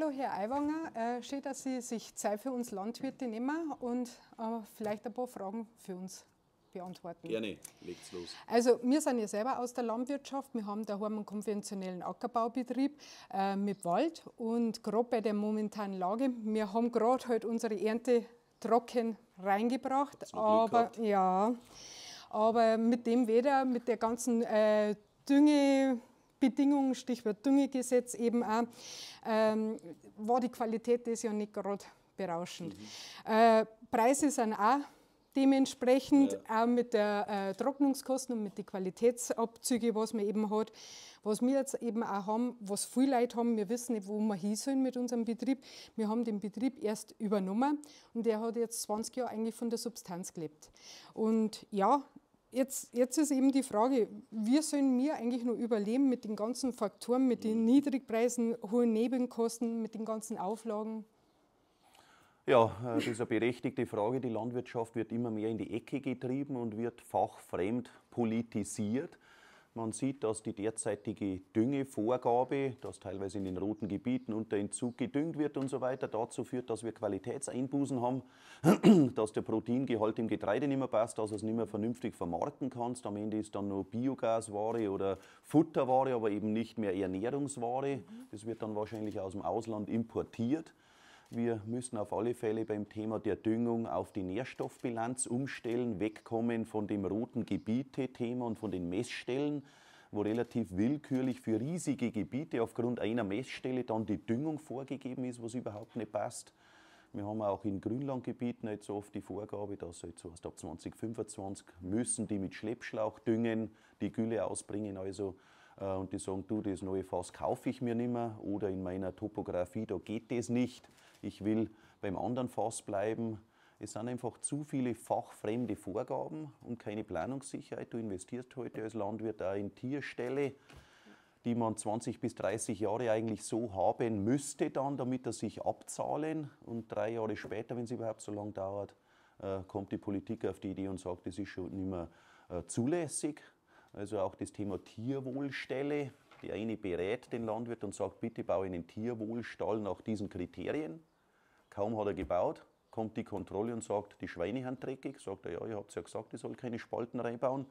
Hallo, Herr Aiwanger. Äh, schön, dass Sie sich Zeit für uns Landwirte nehmen und äh, vielleicht ein paar Fragen für uns beantworten. Gerne, legt's los. Also, wir sind ja selber aus der Landwirtschaft. Wir haben daheim einen konventionellen Ackerbaubetrieb äh, mit Wald. Und gerade bei der momentanen Lage, wir haben gerade halt unsere Ernte trocken reingebracht. Aber, ja, aber mit dem Wetter, mit der ganzen äh, Dünge, Bedingungen, Stichwort Düngegesetz eben auch, ähm, war die Qualität des ja nicht gerade berauschend. Mhm. Äh, Preise sind auch dementsprechend, ja. auch mit der äh, Trocknungskosten und mit den Qualitätsabzügen, was man eben hat. Was wir jetzt eben auch haben, was viele Leute haben, wir wissen nicht, wo wir hin sollen mit unserem Betrieb. Wir haben den Betrieb erst übernommen und der hat jetzt 20 Jahre eigentlich von der Substanz gelebt. Und ja, jetzt, jetzt ist eben die Frage, wie sollen wir eigentlich nur überleben mit den ganzen Faktoren, mit den mhm. Niedrigpreisen, hohen Nebenkosten, mit den ganzen Auflagen? Ja, äh, das ist eine berechtigte Frage. Die Landwirtschaft wird immer mehr in die Ecke getrieben und wird fachfremd politisiert. Man sieht, dass die derzeitige Düngevorgabe, dass teilweise in den roten Gebieten unter Entzug gedüngt wird und so weiter, dazu führt, dass wir Qualitätseinbußen haben, dass der Proteingehalt im Getreide nicht mehr passt, dass du es nicht mehr vernünftig vermarkten kannst. Am Ende ist dann nur Biogasware oder Futterware, aber eben nicht mehr Ernährungsware. Mhm. Das wird dann wahrscheinlich aus dem Ausland importiert. Wir müssen auf alle Fälle beim Thema der Düngung auf die Nährstoffbilanz umstellen, wegkommen von dem roten Gebiete-Thema und von den Messstellen wo relativ willkürlich für riesige Gebiete aufgrund einer Messstelle dann die Düngung vorgegeben ist, was überhaupt nicht passt. Wir haben auch in Grünlandgebieten jetzt so oft die Vorgabe, dass jetzt erst ab 2025 müssen die mit Schleppschlauch düngen, die Gülle ausbringen. Also äh, und die sagen, du, das neue Fass kaufe ich mir nicht mehr oder in meiner Topografie, da geht das nicht, ich will beim anderen Fass bleiben. Es sind einfach zu viele fachfremde Vorgaben und keine Planungssicherheit. Du investierst heute als Landwirt auch in Tierstelle, die man 20 bis 30 Jahre eigentlich so haben müsste dann, damit er sich abzahlen. Und drei Jahre später, wenn es überhaupt so lange dauert, äh, kommt die Politik auf die Idee und sagt, das ist schon nicht mehr äh, zulässig. Also auch das Thema Tierwohlstelle. Der eine berät den Landwirt und sagt, bitte baue einen Tierwohlstall nach diesen Kriterien. Kaum hat er gebaut, kommt die Kontrolle und sagt, die Schweine haben dreckig. Sagt er, ja, ihr habt ja gesagt, ich soll keine Spalten reinbauen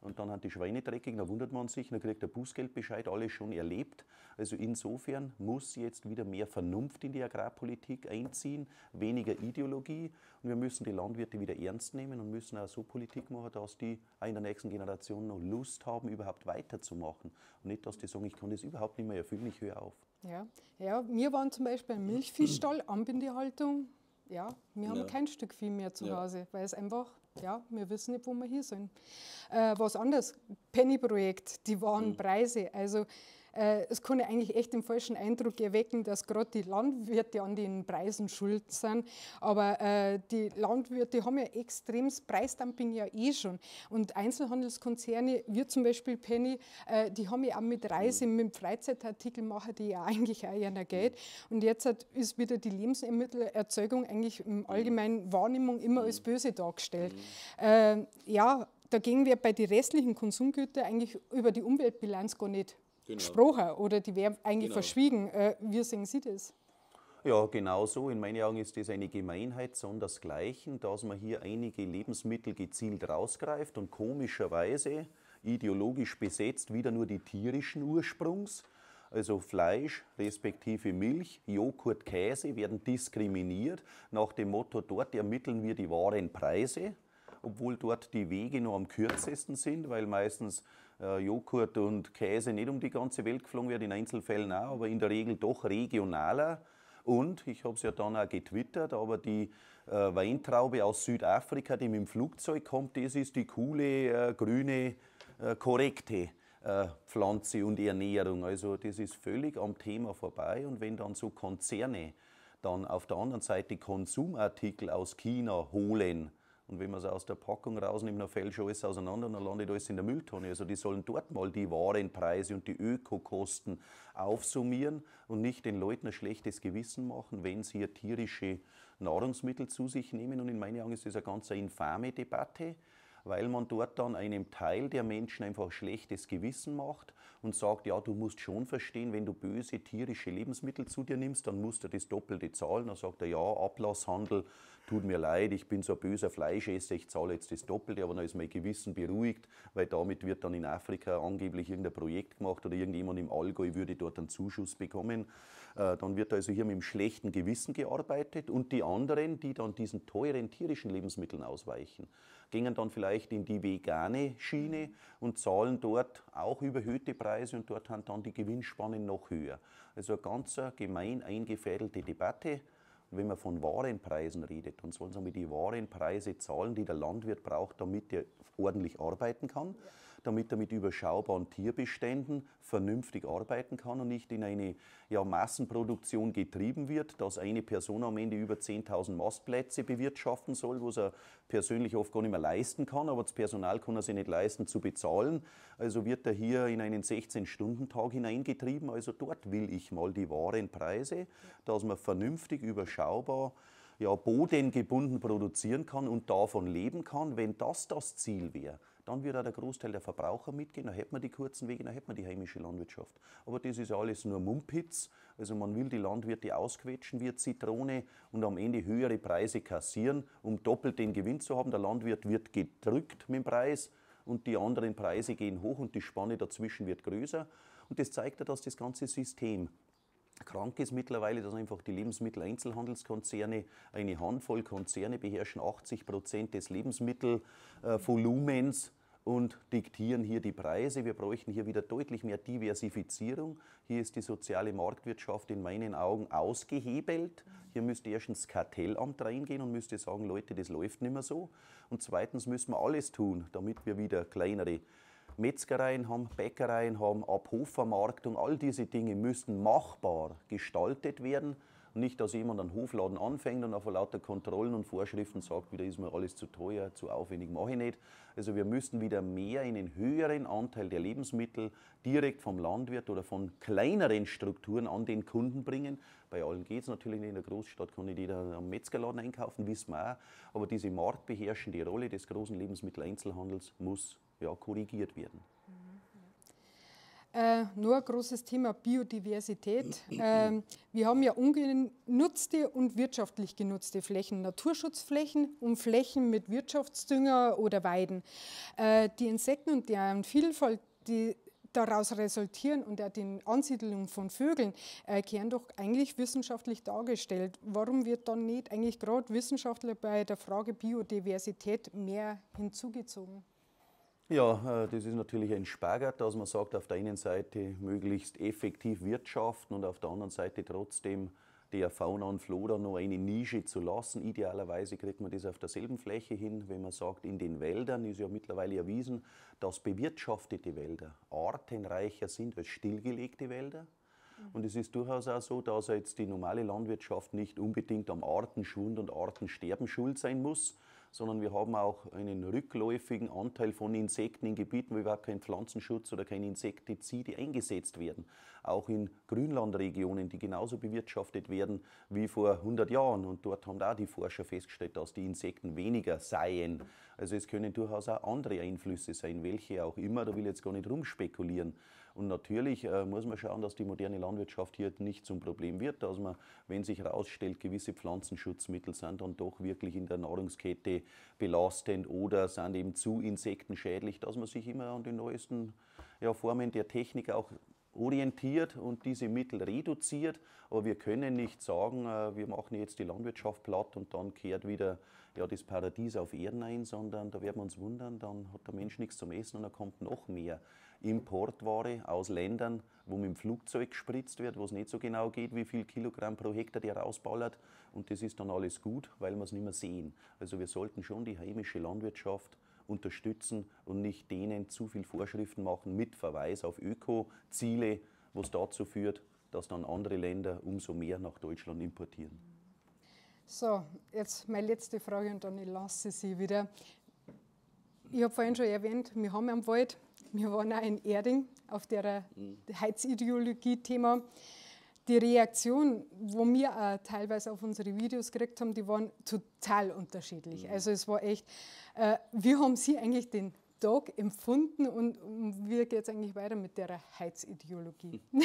und dann hat die Schweine dreckig, da wundert man sich, dann kriegt der Bußgeldbescheid, alles schon erlebt. Also insofern muss jetzt wieder mehr Vernunft in die Agrarpolitik einziehen, weniger Ideologie und wir müssen die Landwirte wieder ernst nehmen und müssen auch so Politik machen, dass die auch in der nächsten Generation noch Lust haben, überhaupt weiterzumachen und nicht, dass die sagen, ich kann das überhaupt nicht mehr erfüllen, ich höre auf. Ja, ja wir waren zum Beispiel im Milchviehstall, Anbindehaltung, ja, wir haben ja. kein Stück Vieh mehr zu ja. Hause, weil es einfach ja, wir wissen nicht, wo wir hier sind. Äh, was anderes, Penny-Projekt, die Warenpreise. Hm. Also äh, es kann ja eigentlich echt den falschen Eindruck erwecken, dass gerade die Landwirte an den Preisen schuld sind. Aber äh, die Landwirte haben ja extremes Preisdumping ja eh schon. Und Einzelhandelskonzerne, wie zum Beispiel Penny, äh, die haben ja auch mit Reise, mhm. mit Freizeitartikeln machen die ja eigentlich auch ihr Geld. Mhm. Und jetzt hat, ist wieder die Lebensmittelerzeugung eigentlich im mhm. allgemeinen Wahrnehmung immer als böse dargestellt. Äh, ja, gehen wir bei den restlichen Konsumgütern eigentlich über die Umweltbilanz gar nicht genau. gesprochen oder die werden eigentlich genau. verschwiegen. Äh, wie sehen Sie das? Ja, genau so. In meinen Augen ist das eine Gemeinheit sondersgleichen, dass man hier einige Lebensmittel gezielt rausgreift und komischerweise ideologisch besetzt wieder nur die tierischen Ursprungs, also Fleisch respektive Milch, Joghurt, Käse werden diskriminiert nach dem Motto, dort ermitteln wir die wahren Preise, obwohl dort die Wege noch am kürzesten sind, weil meistens äh, Joghurt und Käse nicht um die ganze Welt geflogen wird, in Einzelfällen auch, aber in der Regel doch regionaler. Und ich habe es ja dann auch getwittert, aber die äh, Weintraube aus Südafrika, die mit dem Flugzeug kommt, das ist die coole, äh, grüne, äh, korrekte äh, Pflanze und Ernährung. Also das ist völlig am Thema vorbei. Und wenn dann so Konzerne dann auf der anderen Seite Konsumartikel aus China holen, und wenn man sie aus der Packung rausnimmt, dann fällt schon alles auseinander und dann landet alles in der Mülltonne. Also die sollen dort mal die Warenpreise und die Ökokosten aufsummieren und nicht den Leuten ein schlechtes Gewissen machen, wenn sie hier tierische Nahrungsmittel zu sich nehmen. Und in meinen Augen ist das eine ganz infame Debatte weil man dort dann einem Teil der Menschen einfach schlechtes Gewissen macht und sagt, ja, du musst schon verstehen, wenn du böse tierische Lebensmittel zu dir nimmst, dann musst du das Doppelte zahlen. Dann sagt er, ja, Ablasshandel, tut mir leid, ich bin so ein böser Fleischesser, ich zahle jetzt das Doppelte, aber dann ist mein Gewissen beruhigt, weil damit wird dann in Afrika angeblich irgendein Projekt gemacht oder irgendjemand im Allgäu würde dort einen Zuschuss bekommen. Äh, dann wird also hier mit dem schlechten Gewissen gearbeitet und die anderen, die dann diesen teuren tierischen Lebensmitteln ausweichen gingen dann vielleicht in die vegane Schiene mhm. und zahlen dort auch überhöhte Preise und dort haben dann die Gewinnspannen noch höher. Also eine ganz gemein eingefädelte Debatte. Und wenn man von Warenpreisen redet, dann sollen sie einmal die Warenpreise zahlen, die der Landwirt braucht, damit er ordentlich arbeiten kann. Ja damit er mit überschaubaren Tierbeständen vernünftig arbeiten kann und nicht in eine ja, Massenproduktion getrieben wird, dass eine Person am Ende über 10.000 Mastplätze bewirtschaften soll, was er persönlich oft gar nicht mehr leisten kann, aber das Personal kann er sich nicht leisten zu bezahlen. Also wird er hier in einen 16-Stunden-Tag hineingetrieben. Also dort will ich mal die wahren Preise, dass man vernünftig überschaubar ja, bodengebunden produzieren kann und davon leben kann, wenn das das Ziel wäre, dann wird auch der Großteil der Verbraucher mitgehen, dann hätten wir die kurzen Wege, dann hätten wir die heimische Landwirtschaft. Aber das ist ja alles nur Mumpitz, also man will die Landwirte ausquetschen wie Zitrone und am Ende höhere Preise kassieren, um doppelt den Gewinn zu haben. Der Landwirt wird gedrückt mit dem Preis und die anderen Preise gehen hoch und die Spanne dazwischen wird größer. Und das zeigt ja, dass das ganze System krank ist mittlerweile, dass einfach die Lebensmitteleinzelhandelskonzerne, eine Handvoll Konzerne beherrschen 80 Prozent des Lebensmittelvolumens und diktieren hier die Preise. Wir bräuchten hier wieder deutlich mehr Diversifizierung. Hier ist die soziale Marktwirtschaft in meinen Augen ausgehebelt. Hier müsste erstens das Kartellamt reingehen und müsste sagen, Leute, das läuft nicht mehr so. Und zweitens müssen wir alles tun, damit wir wieder kleinere Metzgereien haben, Bäckereien haben, Abhofvermarktung, all diese Dinge müssen machbar gestaltet werden. Nicht, dass jemand einen Hofladen anfängt und auf lauter Kontrollen und Vorschriften sagt, wieder ist mir alles zu teuer, zu aufwendig, mache ich nicht. Also wir müssten wieder mehr in den höheren Anteil der Lebensmittel direkt vom Landwirt oder von kleineren Strukturen an den Kunden bringen. Bei allen geht es natürlich nicht. In der Großstadt kann ich jeder am Metzgerladen einkaufen, wissen wir auch. Aber diese marktbeherrschende Rolle des großen Lebensmitteleinzelhandels muss ja, korrigiert werden. Äh, nur ein großes Thema Biodiversität. Äh, wir haben ja ungenutzte und wirtschaftlich genutzte Flächen, Naturschutzflächen und Flächen mit Wirtschaftsdünger oder Weiden. Äh, die Insekten und deren Vielfalt, die daraus resultieren und auch die Ansiedlung von Vögeln, äh, gehören doch eigentlich wissenschaftlich dargestellt. Warum wird dann nicht eigentlich gerade Wissenschaftler bei der Frage Biodiversität mehr hinzugezogen? Ja, äh, das ist natürlich ein Spagat, dass man sagt, auf der einen Seite möglichst effektiv wirtschaften und auf der anderen Seite trotzdem der Fauna und Flora noch eine Nische zu lassen. Idealerweise kriegt man das auf derselben Fläche hin, wenn man sagt, in den Wäldern ist ja mittlerweile erwiesen, dass bewirtschaftete Wälder artenreicher sind als stillgelegte Wälder. Mhm. Und es ist durchaus auch so, dass jetzt die normale Landwirtschaft nicht unbedingt am Artenschwund und Artensterben schuld sein muss, sondern wir haben auch einen rückläufigen Anteil von Insekten in Gebieten, wo überhaupt kein Pflanzenschutz oder keine Insektizide eingesetzt werden. Auch in Grünlandregionen, die genauso bewirtschaftet werden wie vor 100 Jahren. Und dort haben auch die Forscher festgestellt, dass die Insekten weniger seien. Also es können durchaus auch andere Einflüsse sein, welche auch immer, da will ich jetzt gar nicht rumspekulieren. Und natürlich äh, muss man schauen, dass die moderne Landwirtschaft hier nicht zum Problem wird, dass man, wenn sich herausstellt, gewisse Pflanzenschutzmittel sind dann doch wirklich in der Nahrungskette belastend oder sind eben zu insektenschädlich, dass man sich immer an den neuesten ja, Formen der Technik auch orientiert und diese Mittel reduziert. Aber wir können nicht sagen, äh, wir machen jetzt die Landwirtschaft platt und dann kehrt wieder ja, das Paradies auf Erden ein, sondern da werden wir uns wundern, dann hat der Mensch nichts zum Essen und dann kommt noch mehr. Importware aus Ländern, wo mit dem Flugzeug gespritzt wird, wo es nicht so genau geht, wie viel Kilogramm pro Hektar der rausballert. Und das ist dann alles gut, weil wir es nicht mehr sehen. Also wir sollten schon die heimische Landwirtschaft unterstützen und nicht denen zu viel Vorschriften machen mit Verweis auf Öko-Ziele, was dazu führt, dass dann andere Länder umso mehr nach Deutschland importieren. So, jetzt meine letzte Frage und dann lasse ich Sie wieder. Ich habe vorhin schon erwähnt, wir haben am Wald, wir waren auch in Erding auf der mhm. Heizideologie-Thema. Die Reaktion, wo wir auch teilweise auf unsere Videos gekriegt haben, die waren total unterschiedlich. Mhm. Also es war echt, äh, wie haben Sie eigentlich den Tag empfunden und, und wie geht es eigentlich weiter mit der Heizideologie? Hm.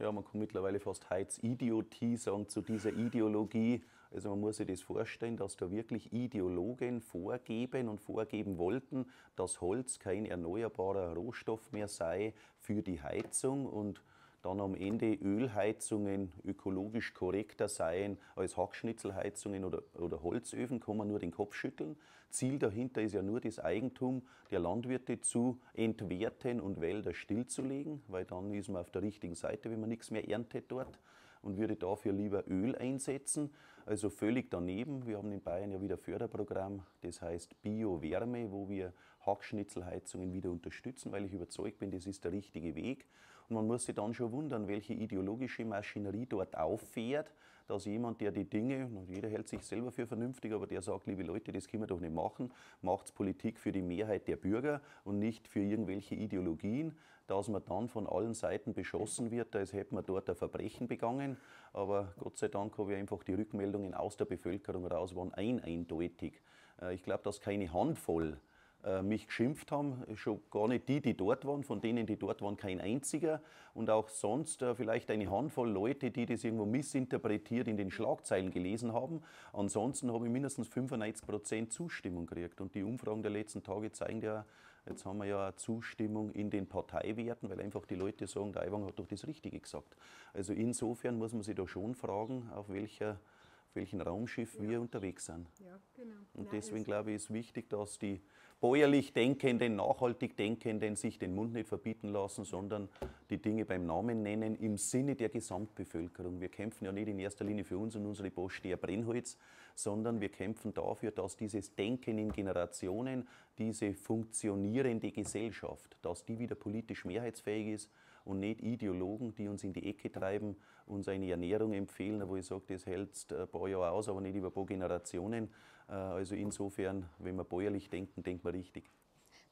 Ja, man kann mittlerweile fast Heizidiotie sagen zu dieser Ideologie. Also man muss sich das vorstellen, dass da wirklich Ideologen vorgeben und vorgeben wollten, dass Holz kein erneuerbarer Rohstoff mehr sei für die Heizung und dann am Ende Ölheizungen ökologisch korrekter seien als Hackschnitzelheizungen oder, oder Holzöfen, kann man nur den Kopf schütteln. Ziel dahinter ist ja nur das Eigentum der Landwirte zu entwerten und Wälder stillzulegen, weil dann ist man auf der richtigen Seite, wenn man nichts mehr erntet dort und würde dafür lieber Öl einsetzen. Also völlig daneben. Wir haben in Bayern ja wieder Förderprogramm, das heißt Bio-Wärme, wo wir Hackschnitzelheizungen wieder unterstützen, weil ich überzeugt bin, das ist der richtige Weg. Und man muss sich dann schon wundern, welche ideologische Maschinerie dort auffährt, dass jemand, der die Dinge, jeder hält sich selber für vernünftig, aber der sagt, liebe Leute, das können wir doch nicht machen, macht Politik für die Mehrheit der Bürger und nicht für irgendwelche Ideologien, dass man dann von allen Seiten beschossen wird, als hätte man dort ein Verbrechen begangen. Aber Gott sei Dank habe ich einfach die Rückmeldungen aus der Bevölkerung raus, waren ein eindeutig. Äh, ich glaube, dass keine Handvoll äh, mich geschimpft haben, schon gar nicht die, die dort waren, von denen, die dort waren, kein einziger. Und auch sonst äh, vielleicht eine Handvoll Leute, die das irgendwo missinterpretiert in den Schlagzeilen gelesen haben. Ansonsten habe ich mindestens 95 Prozent Zustimmung gekriegt. Und die Umfragen der letzten Tage zeigen ja, jetzt haben wir ja eine Zustimmung in den Parteiwerten, weil einfach die Leute sagen, der Aiwanger hat doch das Richtige gesagt. Also insofern muss man sich da schon fragen, auf welcher auf welchem Raumschiff ja. wir unterwegs sind. Ja, genau. Und Nein, deswegen glaube ich, ist wichtig, dass die bäuerlich Denkenden, nachhaltig Denkenden sich den Mund nicht verbieten lassen, sondern die Dinge beim Namen nennen im Sinne der Gesamtbevölkerung. Wir kämpfen ja nicht in erster Linie für uns und unsere Bosch der Brennholz, sondern wir kämpfen dafür, dass dieses Denken in Generationen, diese funktionierende Gesellschaft, dass die wieder politisch mehrheitsfähig ist und nicht Ideologen, die uns in die Ecke treiben, uns eine Ernährung empfehlen, wo ich sage, das hält äh, ein paar Jahre aus, aber nicht über ein paar Generationen. Äh, also insofern, wenn wir bäuerlich denken, denkt man richtig.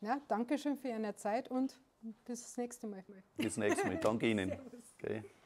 Na, danke schön für Ihre Zeit und bis das nächste Mal. Bis das nächste Mal. Danke Ihnen. Okay.